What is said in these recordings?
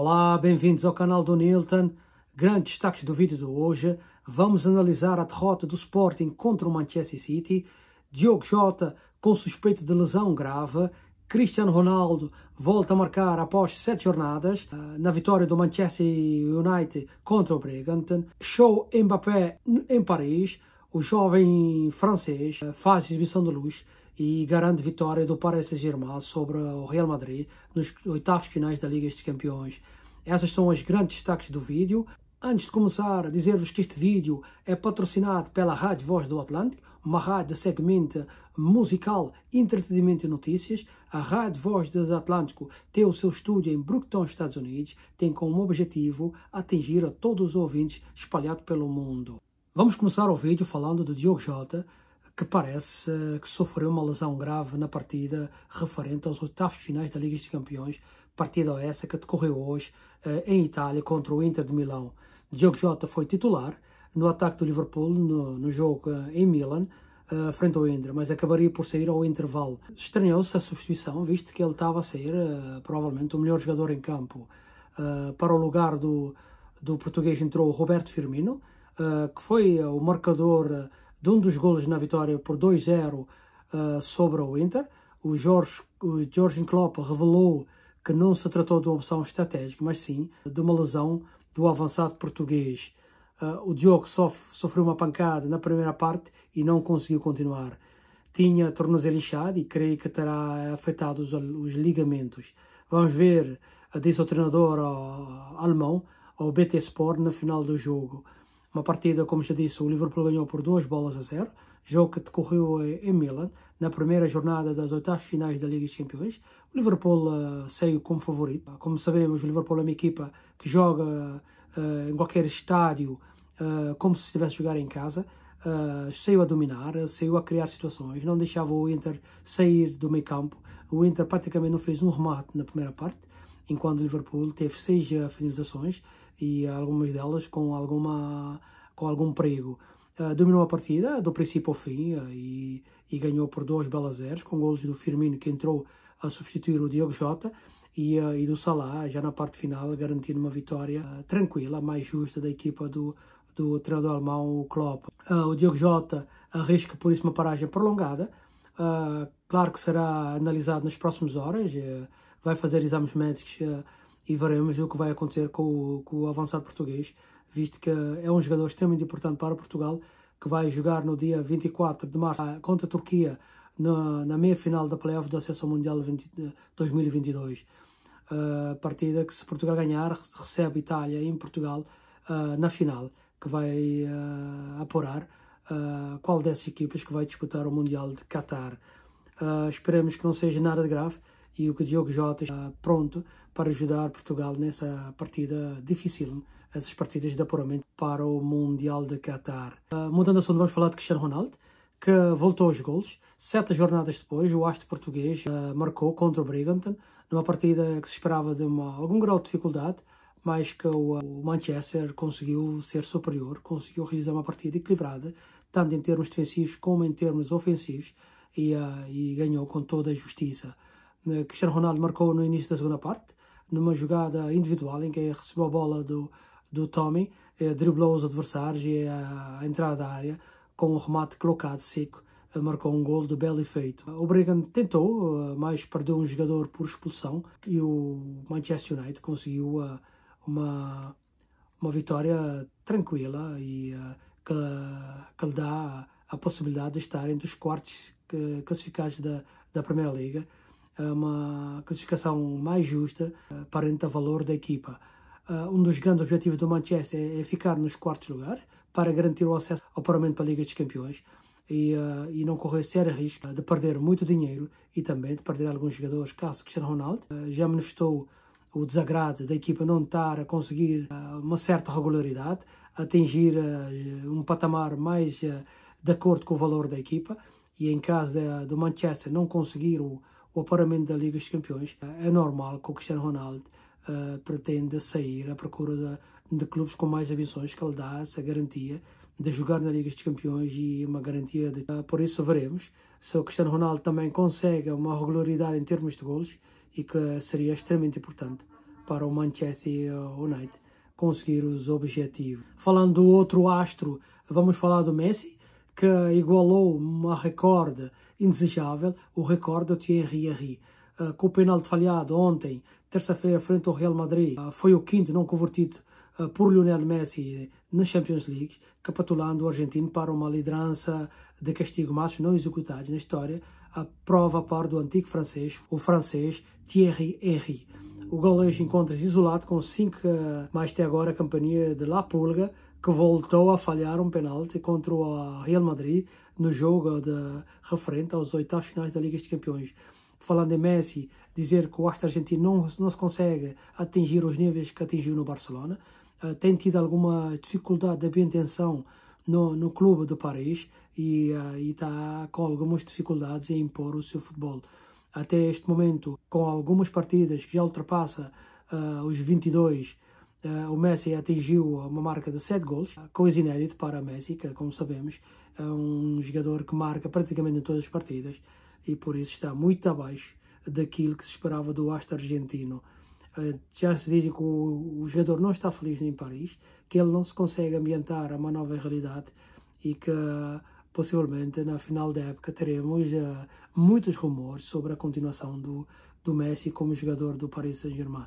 Olá, bem-vindos ao canal do Nilton. Grandes destaques do vídeo de hoje. Vamos analisar a derrota do Sporting contra o Manchester City. Diogo Jota com suspeita de lesão grave. Cristiano Ronaldo volta a marcar após sete jornadas ah, na vitória do Manchester United contra o Brighton. Show Mbappé em Paris. O jovem francês ah, faz exibição de luz e garante vitória do Paris Saint-Germain sobre o Real Madrid nos oitavos finais da Liga dos Campeões. Essas são as grandes destaques do vídeo. Antes de começar, dizer-vos que este vídeo é patrocinado pela Rádio Voz do Atlântico, uma rádio de segmento musical, entretenimento e notícias. A Rádio Voz do Atlântico tem o seu estúdio em Brookton, Estados Unidos, tem como objetivo atingir a todos os ouvintes espalhados pelo mundo. Vamos começar o vídeo falando do Diogo Jota, que parece que sofreu uma lesão grave na partida referente aos oitavos finais da Liga dos Campeões, partida essa que decorreu hoje eh, em Itália contra o Inter de Milão. Diogo Jota foi titular no ataque do Liverpool no, no jogo eh, em Milan, eh, frente ao Inter, mas acabaria por sair ao intervalo. Estranhou-se a substituição, visto que ele estava a ser provavelmente o melhor jogador em campo. para o lugar do, do português entrou o Roberto Firmino, que foi o marcador de um dos golos na vitória por 2-0 uh, ah, sobre o Inter. O Jorge, o Klopp revelou que não se tratou de uma opção estratégica, mas sim de uma lesão do avançado português. Uh, o Diogo sof sofreu uma pancada na primeira parte e não conseguiu continuar. Tinha tornozelo inchado e creio que terá afetado os, os ligamentos. Vamos ver, disse o treinador ao, alemão ao BT Sport na final do jogo. Uma partida, como já disse, o Liverpool ganhou por duas bolas a zero, jogo que decorreu em Milan, na primeira jornada das oitavas finais da Liga dos Campeões. O Liverpool uh, eh, saiu como favorito. Como sabemos, o Liverpool é uma equipa que joga uh, em qualquer estádio uh, como se estivesse a jogar em casa. Uh, saiu a dominar, saiu a criar situações, não deixava o Inter sair do meio campo. O Inter praticamente não fez um remate na primeira parte, enquanto o Liverpool teve seis finalizações e algumas delas com, alguma, com algum perigo. Uh, dominou a partida do princípio ao fim uh, e, e, ganhou por dois belas zeros, com golos do Firmino que entrou a substituir o Diogo Jota e, uh, e do Salah já na parte final, garantindo uma vitória tranquila, mais justa da equipa do, do treinador alemão, o Klopp. o Diogo Jota arrisca por isso uma paragem prolongada, claro que será analisado nas próximas horas, eh, vai fazer exames médicos eh, e veremos o que vai acontecer com o, com o avançado português, visto que é um jogador extremamente importante para Portugal, que vai jogar no dia 24 de março contra a Turquia na, na meia-final da playoff da Seleção Mundial 20, 2022. Uh, partida que se Portugal ganhar, recebe Itália em Portugal uh, na final, que vai uh, apurar uh, qual dessas equipas que vai disputar o Mundial de Qatar. Uh, esperemos que não seja nada de grave, e o Diogo Jota está pronto para ajudar Portugal nessa partida difícil, essas partidas de apuramento para o Mundial de Qatar. Ah, mudando a assunto, vamos falar de Cristiano Ronaldo, que voltou aos gols. Sete jornadas depois, o astro português ah, marcou contra o Brighton, numa partida que se esperava de uma, algum grau de dificuldade, mas que ah, o Manchester conseguiu ser superior, conseguiu realizar uma partida equilibrada, tanto em termos defensivos como em termos ofensivos, e, uh, e ganhou com toda a justiça. Eh, Cristiano Ronaldo marcou no início da segunda parte, numa jogada individual em que recebeu a bola do, do Tommy, eh, driblou os adversários e a, a entrada da área, com o um remate colocado seco, eh, marcou um gol de belo efeito. O Bregan tentou, mas perdeu um jogador por expulsão e o Manchester United conseguiu uma, uma vitória tranquila e que, que lhe dá a possibilidade de estar entre os quartos classificados da, da Primeira Liga. É uma classificação mais justa eh, para o valor da equipa. Eh, um dos grandes objetivos do Manchester é, é ficar nos quartos lugares para garantir o acesso ao Parlamento para a Liga dos Campeões e, eh, e não correr sério risco de perder muito dinheiro e também de perder alguns jogadores, caso Cristiano Ronaldo já manifestou o desagrado da equipa não estar a conseguir uma certa regularidade, atingir um patamar mais de acordo com o valor da equipa e em caso do Manchester não conseguir o o apuramento da Liga dos Campeões. Eh, é normal que o Cristiano Ronaldo uh, pretenda sair à procura de, de clubes com mais ambições, que ele dá essa garantia de jogar na Liga dos Campeões e uma garantia de. Uh, por isso veremos se o Cristiano Ronaldo também consegue uma regularidade em termos de golos e que seria extremamente importante para o Manchester United conseguir os objetivos. Falando do outro astro, vamos falar do Messi que igualou um recorde indesejável, o recorde do Thierry Henry. Eh, com o penalti falhado ontem, terça-feira, frente ao Real Madrid, eh, foi o quinto não convertido eh, por Lionel Messi na Champions League, capitulando o argentino para uma liderança de castigo máximo não executados na história, a prova a par do antigo francês, o francês Thierry Henry. O galês encontra-se isolado com cinco mais até agora a campanha de La Pulga, que voltou a falhar um penalti contra o Real Madrid no jogo de, referente aos oitavos finais da Liga dos Campeões. Falando em Messi, dizer que o astro argentino não, não se consegue atingir os níveis que atingiu no Barcelona, uh, tem tido alguma dificuldade de manutenção no, no clube de Paris e uh, eh, está com algumas dificuldades em impor o seu futebol. Até este momento, com algumas partidas que já ultrapassa uh, os 22 eh, o Messi atingiu uma marca de 7 gols, eh, coisa inédita para Messi, que, como sabemos, é um jogador que marca praticamente em todas as partidas e por isso está muito abaixo daquilo que se esperava do Asta argentino. Eh, já se dizem que o, o jogador não está feliz em Paris, que ele não se consegue ambientar a uma nova realidade e que possivelmente na final da época teremos uh, muitos rumores sobre a continuação do, do Messi como jogador do Paris Saint-Germain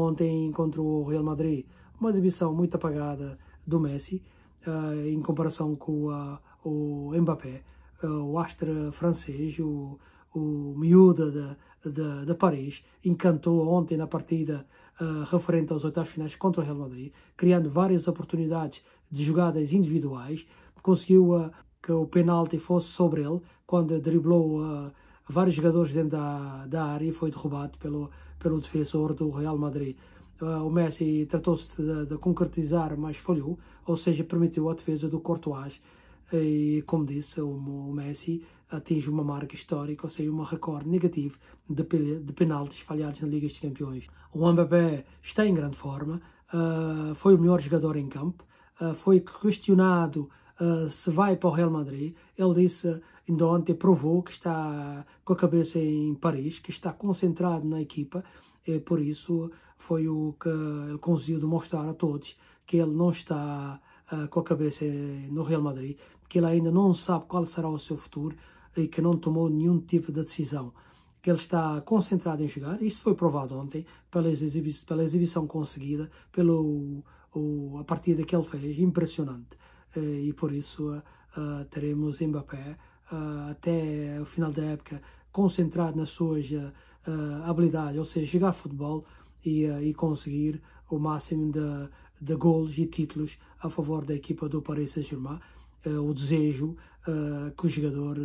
ontem contra o Real Madrid. Uma exibição muito apagada do Messi uh, em comparação com a, o Mbappé, uh, o astro francês, o, o miúda da Paris, encantou ontem na partida uh, referente aos oitavos finais contra o Real Madrid, criando várias oportunidades de jogadas individuais, conseguiu que o penalti fosse sobre ele quando driblou vários jogadores dentro da, da área e foi derrubado pelo, pelo defensor do Real Madrid. Ah, o Messi tratou-se de, de, concretizar, mas falhou, ou seja, permitiu a defesa do Courtois. E, como disse, o, o Messi atinge uma marca histórica, ou seja, um recorde negativo de, de penaltis falhados na Liga dos Campeões. O Mbappé está em grande forma, uh, foi o melhor jogador em campo, uh, foi questionado ah, se vai para o Real Madrid. Ele disse, ainda ontem, provou que está com a cabeça em Paris, que está concentrado na equipa. E por isso foi o que ele conseguiu demonstrar a todos que ele não está uh, com a cabeça no Real Madrid, que ele ainda não sabe qual será o seu futuro e que não tomou nenhum tipo de decisão que ele está concentrado em jogar. Isso foi provado ontem pela, exibi pela exibição conseguida, pelo o, a partida que ele fez, impressionante. Eh, e por isso eh, teremos Mbappé eh, até o final da época concentrado nas suas habilidades, ou seja, jogar futebol e, e conseguir o máximo de, de gols e títulos a favor da equipa do Paris Saint-Germain. o desejo que o jogador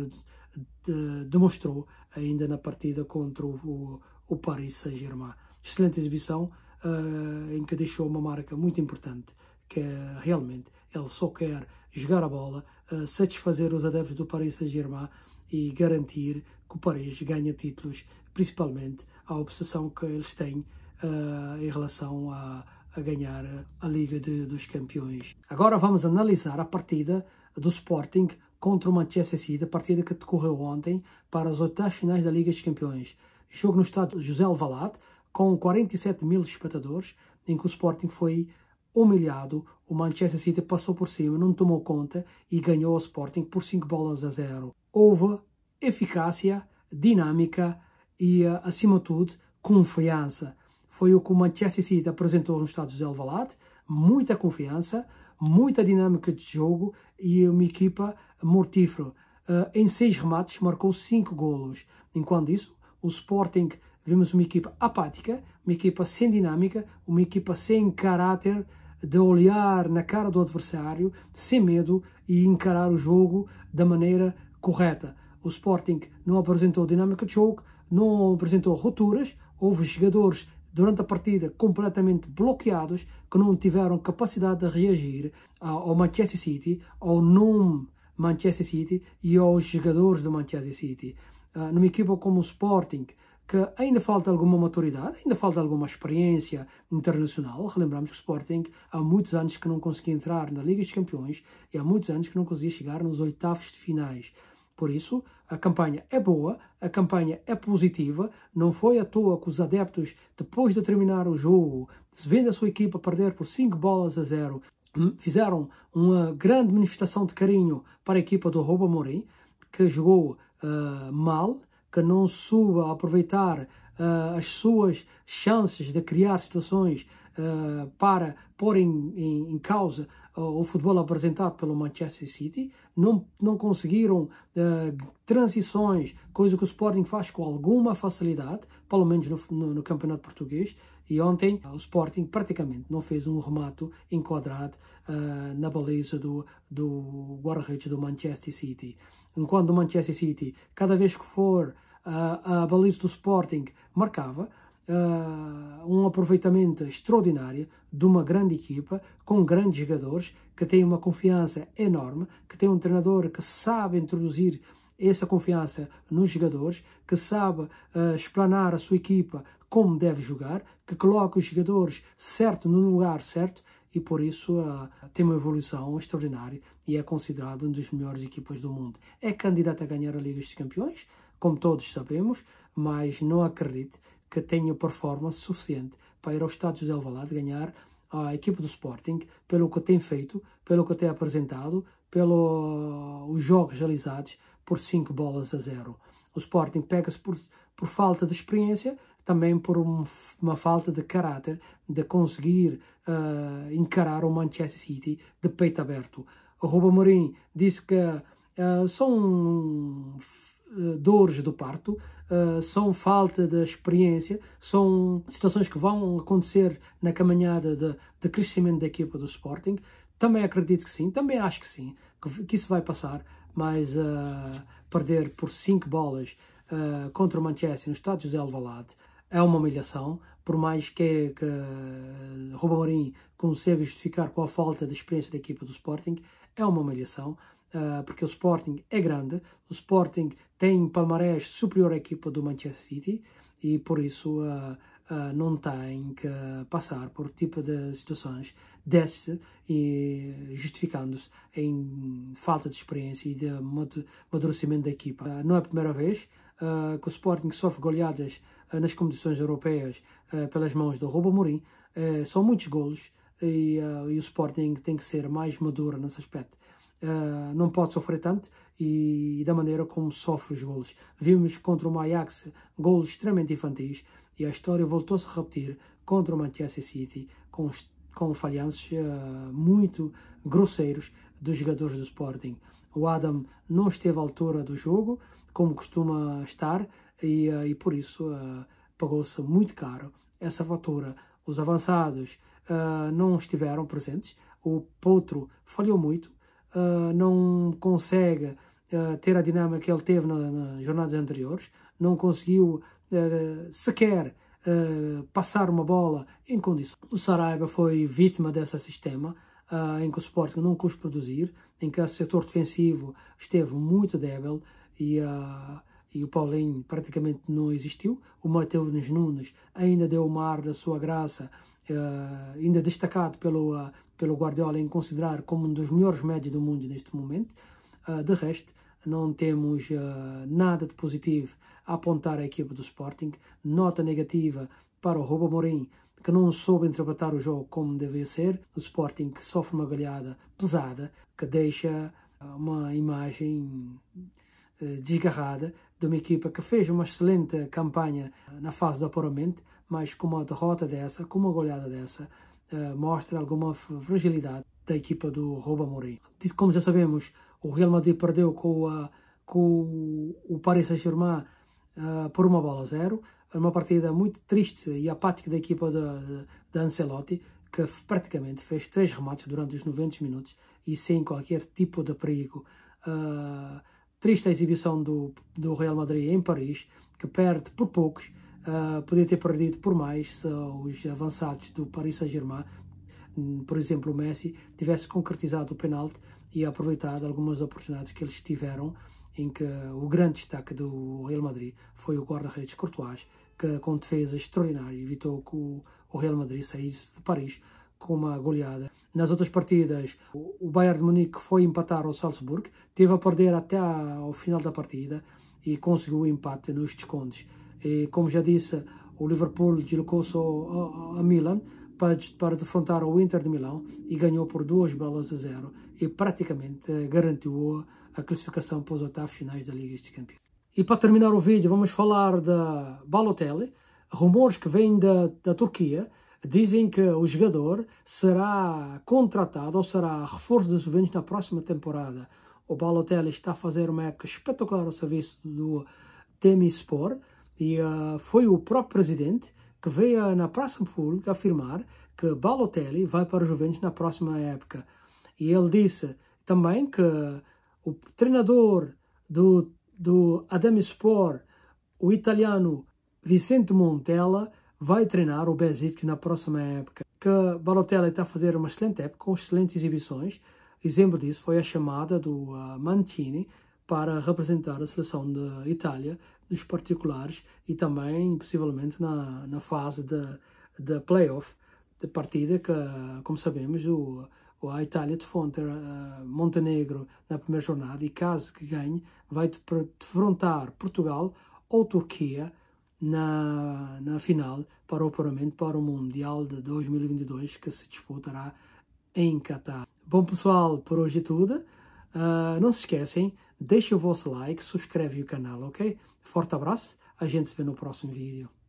de, demonstrou ainda na partida contra o, o Paris Saint-Germain. Excelente exibição, uh, em que deixou uma marca muito importante, que é realmente ele só quer jogar a bola, eh, satisfazer os adeptos do Paris Saint-Germain e garantir que o Paris ganha títulos, principalmente a obsessão que eles têm eh, em relação a, a ganhar a Liga de, dos Campeões. Agora vamos analisar a partida do Sporting contra o Manchester City, a partida que decorreu ontem para as oitavas finais da Liga dos Campeões. Jogo no estádio José Alvalade, com 47 mil espectadores, em que o Sporting foi humilhado, o Manchester City passou por cima, não tomou conta e ganhou o Sporting por 5 bolas a 0. Houve eficácia, dinâmica e, eh, acima de tudo, confiança. Foi o que o Manchester City apresentou nos Estados de Alvalade, muita confiança, muita dinâmica de jogo e uma equipa mortífera. Eh, em seis remates marcou cinco golos. Enquanto isso, o Sporting vimos uma equipa apática, uma equipa sem dinâmica, uma equipa sem caráter de olhar na cara do adversário sem medo e encarar o jogo da maneira correta. O Sporting não apresentou dinâmica de jogo, não apresentou rupturas, houve jogadores durante a partida completamente bloqueados que não tiveram capacidade de reagir ao Manchester City, ao não Manchester City e aos jogadores do Manchester City. Ah, numa equipa como o Sporting, que ainda falta alguma maturidade, ainda falta alguma experiência internacional. Relembramos que o Sporting há muitos anos que não conseguia entrar na Liga dos Campeões e há muitos anos que não conseguia chegar nos oitavos de finais. Por isso, a campanha é boa, a campanha é positiva, não foi à toa que os adeptos, depois de terminar o jogo, vendo a sua equipa perder por 5 bolas a 0, hum, fizeram uma grande manifestação de carinho para a equipa do Rouba Morim, que jogou uh, mal, que não suba aproveitar uh, as suas chances de criar situações uh, para pôr em, em, em causa ah, o futebol apresentado pelo Manchester City, não, não conseguiram uh, transições, coisa que o Sporting faz com alguma facilidade, pelo menos no, no, no Campeonato Português. E ontem uh, o Sporting praticamente não fez um remato enquadrado uh, na baliza do, do guarda-redes do Manchester City enquanto o Manchester City, cada vez que for uh, a baliza do Sporting, marcava. Uh, um aproveitamento extraordinário de uma grande equipa, com grandes jogadores, que tem uma confiança enorme, que tem um treinador que sabe introduzir essa confiança nos jogadores, que sabe uh, explanar a sua equipa como deve jogar, que coloca os jogadores certo no lugar certo, e por isso uh, tem uma evolução extraordinária e é considerado uma das melhores equipas do mundo. É candidato a ganhar a Liga dos Campeões, como todos sabemos, mas não acredito que tenha performance suficiente para ir ao estádio de Alvalade ganhar a equipa do Sporting pelo que tem feito, pelo que tem apresentado, pelos ah, jogos realizados por 5 bolas a zero. O Sporting pega-se por, por falta de experiência, também por um, uma falta de caráter de conseguir uh, encarar o Manchester City de peito aberto. O Ruben Morim disse que uh, são eh, dores do parto, são falta de experiência, são situações que vão acontecer na caminhada de, de crescimento da equipa do Sporting. Também acredito que sim, também acho que sim, que, que isso vai passar, mas perder por 5 bolas Uh, contra o Manchester no estádio José Alvalade é uma humilhação, por mais que, que uh, consiga justificar com a falta de experiência da equipa do Sporting, é uma humilhação, uh, porque o Sporting é grande, o Sporting tem palmarés superior à equipa do Manchester City e por isso uh, não tem que passar por tipo de situações desse e justificando-se em falta de experiência e de madurecimento da equipa. não é a primeira vez que o Sporting sofre goleadas eh, nas competições europeias eh, pelas mãos do Rubo Morim. Eh, são muitos golos e, e, o Sporting tem que ser mais maduro nesse aspecto. não pode sofrer tanto e da maneira como sofre os golos. Vimos contra o Ajax golos extremamente infantis e a história voltou-se a repetir contra o Manchester City com, com falhanços muito grosseiros dos jogadores do Sporting. O Adam não esteve à altura do jogo, como costuma estar, e, eh, e por isso eh, pagou-se muito caro essa fatura. Os avançados eh, não estiveram presentes, o Potro falhou muito, não consegue ter a dinâmica que ele teve nas na jornadas anteriores, não conseguiu sequer Uh, passar uma bola em condições. O Saraiva foi vítima desse sistema uh, em que o Sporting não quis produzir, em que o setor defensivo esteve muito débil e uh, e o Paulinho praticamente não existiu. O Mateus Nunes ainda deu o mar da sua graça, uh, ainda destacado pelo, uh, pelo Guardiola em considerar como um dos melhores médios do mundo neste momento. Uh, de resto, não temos nada de positivo a apontar à equipa do Sporting. Nota negativa para o Ruba Morim, que não soube interpretar o jogo como devia ser. O Sporting que sofre uma galhada pesada, que deixa uma imagem desgarrada de uma equipa que fez uma excelente campanha na fase de apuramento, mas com uma derrota dessa, com uma goleada dessa, eh, mostra alguma fragilidade da equipa do Rouba Mourinho. Como já sabemos, o Real Madrid perdeu com, a, com o Paris Saint-Germain uh, por uma bola a zero. É uma partida muito triste e apática da equipa da Ancelotti, que praticamente fez três remates durante os 90 minutos e sem qualquer tipo de perigo. Uh, triste a exibição do, do Real Madrid em Paris, que perde por poucos, uh, podia ter perdido por mais se os avançados do Paris Saint-Germain, hum, por exemplo o Messi, tivesse concretizado o penalti e aproveitado algumas oportunidades que eles tiveram, em que o grande destaque do Real Madrid foi o guarda-redes Courtois, que com defesa extraordinária evitou que o, o Real Madrid saísse de Paris com uma goleada nas outras partidas, o Bayern de Munique foi empatar o Salzburg, teve a perder até ao final da partida e conseguiu o empate nos descontos. E, como já disse, o Liverpool deslocou-se a Milan para, para defrontar o Inter de Milão e ganhou por duas bolas a zero e praticamente garantiu a classificação para os oitavos finais da Liga dos Campeões. E para terminar o vídeo, vamos falar da Balotelli, rumores que vêm da, da Turquia, Dizem que o jogador será contratado ou será reforço dos Juventus na próxima temporada. O Balotelli está a fazer uma época espetacular ao serviço do Temispor e uh, foi o próprio presidente que veio na praça pública afirmar que Balotelli vai para o Juventus na próxima época. E ele disse também que o treinador do, do Sport, o italiano Vicente Montella, vai treinar o Besiktas na próxima época. Que Balotelli está a fazer uma excelente época, com excelentes exibições. Exemplo disso foi a chamada do uh, ah, Mantini para representar a seleção da Itália nos particulares e também, possivelmente, na, na fase da de, de playoff de partida que, como sabemos, o, a Itália defronta uh, Montenegro na primeira jornada e, caso que ganhe, vai defrontar Portugal ou Turquia na, na final para o apuramento para o Mundial de 2022 que se disputará em Catar. Bom pessoal, por hoje é tudo. Uh, não se esquecem, deixem o vosso like, subscrevem o canal, ok? Forte abraço, a gente se vê no próximo vídeo.